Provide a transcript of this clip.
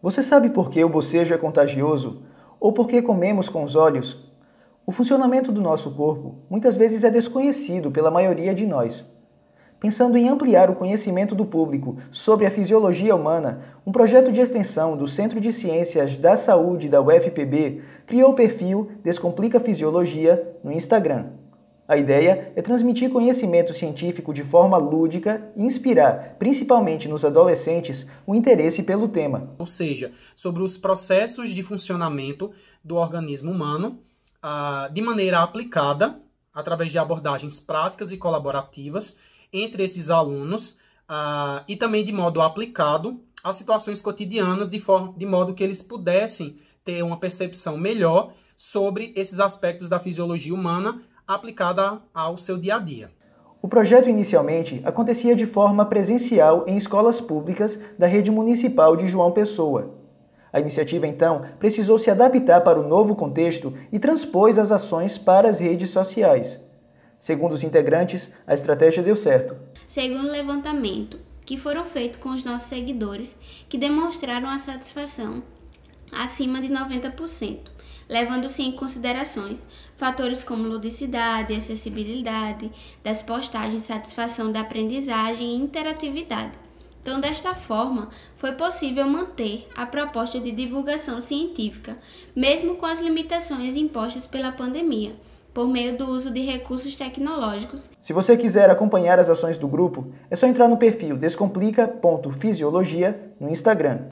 Você sabe por que o bocejo é contagioso? Ou por que comemos com os olhos? O funcionamento do nosso corpo muitas vezes é desconhecido pela maioria de nós. Pensando em ampliar o conhecimento do público sobre a fisiologia humana, um projeto de extensão do Centro de Ciências da Saúde da UFPB criou o perfil Descomplica Fisiologia no Instagram. A ideia é transmitir conhecimento científico de forma lúdica e inspirar, principalmente nos adolescentes, o interesse pelo tema. Ou seja, sobre os processos de funcionamento do organismo humano ah, de maneira aplicada, através de abordagens práticas e colaborativas entre esses alunos ah, e também de modo aplicado às situações cotidianas, de, de modo que eles pudessem ter uma percepção melhor sobre esses aspectos da fisiologia humana aplicada ao seu dia a dia. O projeto inicialmente acontecia de forma presencial em escolas públicas da rede municipal de João Pessoa. A iniciativa então precisou se adaptar para o novo contexto e transpôs as ações para as redes sociais. Segundo os integrantes, a estratégia deu certo. Segundo o levantamento que foram feitos com os nossos seguidores, que demonstraram a satisfação acima de 90%, levando-se em considerações fatores como ludicidade, acessibilidade das postagens, satisfação da aprendizagem e interatividade. Então, desta forma, foi possível manter a proposta de divulgação científica, mesmo com as limitações impostas pela pandemia, por meio do uso de recursos tecnológicos. Se você quiser acompanhar as ações do grupo, é só entrar no perfil descomplica.fisiologia no Instagram.